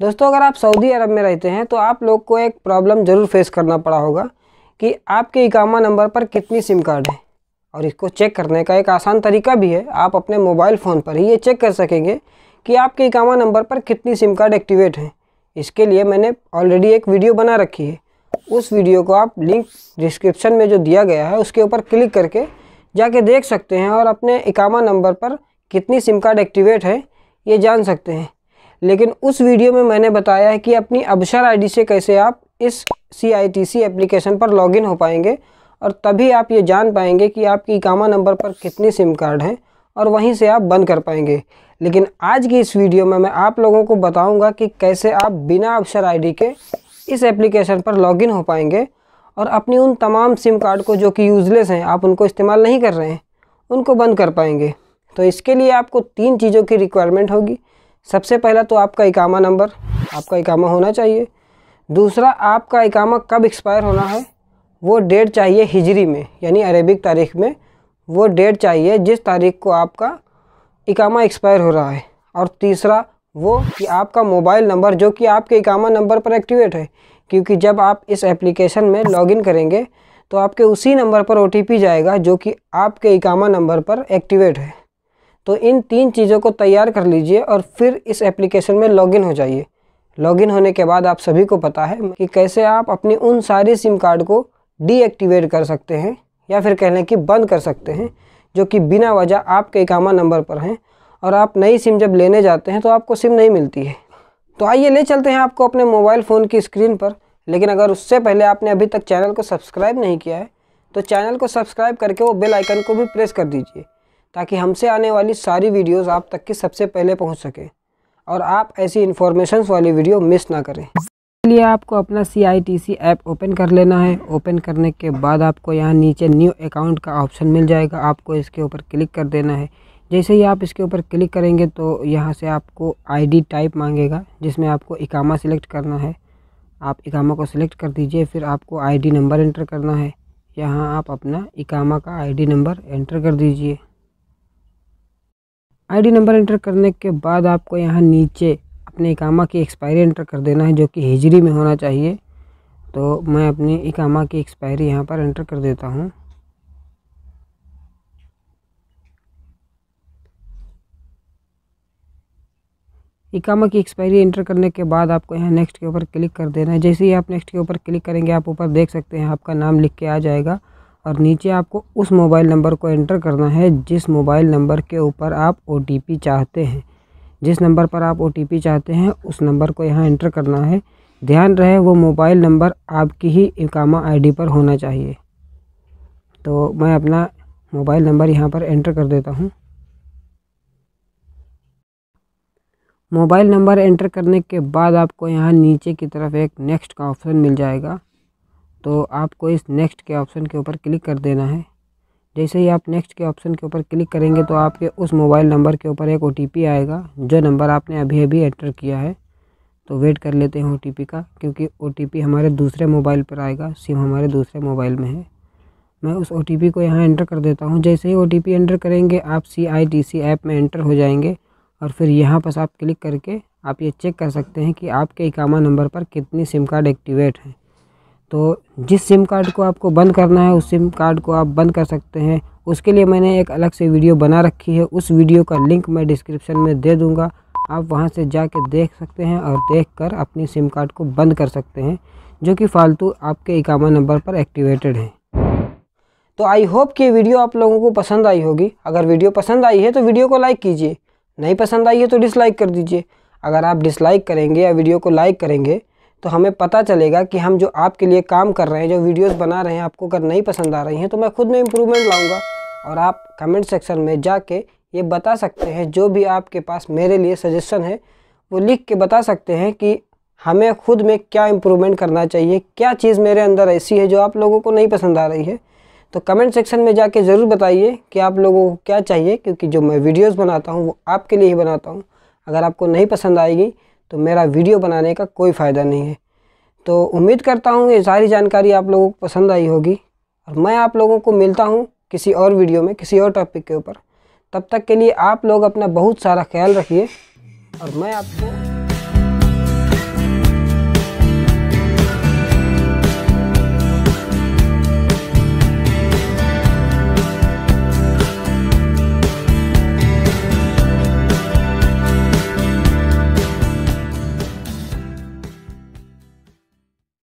दोस्तों अगर आप सऊदी अरब में रहते हैं तो आप लोग को एक प्रॉब्लम ज़रूर फेस करना पड़ा होगा कि आपके इकामा नंबर पर कितनी सिम कार्ड है और इसको चेक करने का एक आसान तरीका भी है आप अपने मोबाइल फ़ोन पर ही ये चेक कर सकेंगे कि आपके इकामा नंबर पर कितनी सिम कार्ड एक्टिवेट हैं इसके लिए मैंने ऑलरेडी एक वीडियो बना रखी है उस वीडियो को आप लिंक डिस्क्रिप्शन में जो दिया गया है उसके ऊपर क्लिक करके जाके देख सकते हैं और अपने इकामा नंबर पर कितनी सिम कार्ड एक्टिवेट है ये जान सकते हैं लेकिन उस वीडियो में मैंने बताया है कि अपनी अबशर आईडी से कैसे आप इस C I T C application पर लॉगिन हो पाएंगे और तभी आप ये जान पाएंगे कि आपकी इकामा नंबर पर कितनी सिम कार्ड हैं और वहीं से आप बंद कर पाएंगे लेकिन आज की इस वीडियो में मैं आप लोगों को बताऊंगा कि कैसे आप बिना अबसर आईडी के इस एप्लीकेशन पर लॉगिन हो पाएंगे और अपनी उन तमाम सिम कार्ड को जो कि यूज़लेस हैं आप उनको इस्तेमाल नहीं कर रहे हैं उनको बंद कर पाएंगे तो इसके लिए आपको तीन चीज़ों की रिक्वायरमेंट होगी सबसे पहला तो आपका इकामा नंबर आपका इकामा होना चाहिए दूसरा आपका इकामा कब एक्सपायर होना है वो डेट चाहिए हिजरी में यानी अरेबिक तारीख में वो डेट चाहिए जिस तारीख को आपका इकामा एक्सपायर हो रहा है और तीसरा वो कि आपका मोबाइल नंबर जो कि आपके इकामा नंबर पर एक्टिवेट है क्योंकि जब आप इस एप्लीकेशन में लॉगिन करेंगे तो आपके उसी नंबर पर ओ जाएगा जो कि आपके इकामा नंबर पर एक्टिवेट है तो इन तीन चीज़ों को तैयार कर लीजिए और फिर इस एप्लीकेशन में लॉगिन हो जाइए लॉगिन होने के बाद आप सभी को पता है कि कैसे आप अपनी उन सारी सिम कार्ड को डीएक्टिवेट कर सकते हैं या फिर कह लें कि बंद कर सकते हैं जो कि बिना वजह आपके इकामा नंबर पर हैं और आप नई सिम जब लेने जाते हैं तो आपको सिम नहीं मिलती है तो आइए ले चलते हैं आपको अपने मोबाइल फ़ोन की स्क्रीन पर लेकिन अगर उससे पहले आपने अभी तक चैनल को सब्सक्राइब नहीं किया है तो चैनल को सब्सक्राइब करके वो बेल आइकन को भी प्रेस कर दीजिए ताकि हमसे आने वाली सारी वीडियोस आप तक के सबसे पहले पहुंच सके और आप ऐसी इन्फॉर्मेशन वाली वीडियो मिस ना करें इसलिए आपको अपना C I T C app open कर लेना है ओपन करने के बाद आपको यहाँ नीचे न्यू अकाउंट का ऑप्शन मिल जाएगा आपको इसके ऊपर क्लिक कर देना है जैसे ही आप इसके ऊपर क्लिक करेंगे तो यहाँ से आपको आईडी टाइप मांगेगा जिसमें आपको इकामा सिलेक्ट करना है आप इकामा को सिलेक्ट कर दीजिए फिर आपको आईडी नंबर एंटर करना है यहाँ आप अपना इकामा का आईडी नंबर एंटर कर दीजिए आईडी नंबर एंटर करने के बाद आपको यहाँ नीचे अपने इकामा की एक्सपायरी एंटर कर देना है जो कि हिजरी में होना चाहिए तो मैं अपनी इकामा की एक्सपायरी यहाँ पर एंटर कर देता हूँ इकामा की एक्सपायरी एंटर करने के बाद आपको यहाँ नेक्स्ट के ऊपर क्लिक कर देना है जैसे ही आप नेक्स्ट के ऊपर क्लिक करेंगे आप ऊपर देख सकते हैं आपका नाम लिख के आ जाएगा और नीचे आपको उस मोबाइल नंबर को एंटर करना है जिस मोबाइल नंबर के ऊपर आप ओ चाहते हैं जिस नंबर पर आप ओ चाहते हैं उस नंबर को यहाँ एंटर करना है ध्यान रहे वो मोबाइल नंबर आपकी ही इकामा आईडी पर होना चाहिए तो मैं अपना मोबाइल नंबर यहाँ पर एंटर कर देता हूँ मोबाइल नंबर एंटर करने के बाद आपको यहाँ नीचे की तरफ एक नेक्स्ट का ऑप्शन मिल जाएगा तो आपको इस नेक्स्ट के ऑप्शन के ऊपर क्लिक कर देना है जैसे ही आप नेक्स्ट के ऑप्शन के ऊपर क्लिक करेंगे तो आपके उस मोबाइल नंबर के ऊपर एक ओ आएगा जो नंबर आपने अभी अभी एंटर किया है तो वेट कर लेते हैं ओ का क्योंकि ओ हमारे दूसरे मोबाइल पर आएगा सिम हमारे दूसरे मोबाइल में है मैं उस ओ को यहाँ एंटर कर देता हूँ जैसे ही ओ एंटर करेंगे आप C I T C app में एंटर हो जाएंगे और फिर यहाँ पर आप क्लिक करके आप ये चेक कर सकते हैं कि आपके इकामा नंबर पर कितनी सिम कार्ड एक्टिवेट हैं तो जिस सिम कार्ड को आपको बंद करना है उस सिम कार्ड को आप बंद कर सकते हैं उसके लिए मैंने एक अलग से वीडियो बना रखी है उस वीडियो का लिंक मैं डिस्क्रिप्शन में दे दूँगा आप वहाँ से जा कर देख सकते हैं और देख कर अपनी सिम कार्ड को बंद कर सकते हैं जो कि फ़ालतू आपके इकामा नंबर पर एक्टिवेटेड है तो आई होप कि वीडियो आप लोगों को पसंद आई होगी अगर वीडियो पसंद आई है तो वीडियो को लाइक कीजिए नहीं पसंद आई है तो डिसलाइक कर दीजिए अगर आप डिसलाइक करेंगे या वीडियो को लाइक करेंगे तो हमें पता चलेगा कि हम जो आपके लिए काम कर रहे हैं जो वीडियोस बना रहे हैं आपको अगर नहीं पसंद आ रही हैं तो मैं खुद में इम्प्रूवमेंट लाऊंगा और आप कमेंट सेक्शन में जाके ये बता सकते हैं जो भी आपके पास मेरे लिए सजेशन है वो लिख के बता सकते हैं कि हमें खुद में क्या इम्प्रूवमेंट करना चाहिए क्या चीज़ मेरे अंदर ऐसी है जो आप लोगों को नहीं पसंद आ रही है तो कमेंट सेक्शन में जाके ज़रूर बताइए कि आप लोगों को क्या चाहिए क्योंकि जो मैं वीडियोस बनाता हूँ वो आपके लिए ही बनाता हूँ अगर आपको नहीं पसंद आएगी तो मेरा वीडियो बनाने का कोई फ़ायदा नहीं है तो उम्मीद करता हूँ ये सारी जानकारी आप लोगों को पसंद आई होगी और मैं आप लोगों को मिलता हूँ किसी और वीडियो में किसी और टॉपिक के ऊपर तब तक के लिए आप लोग अपना बहुत सारा ख्याल रखिए और मैं आपको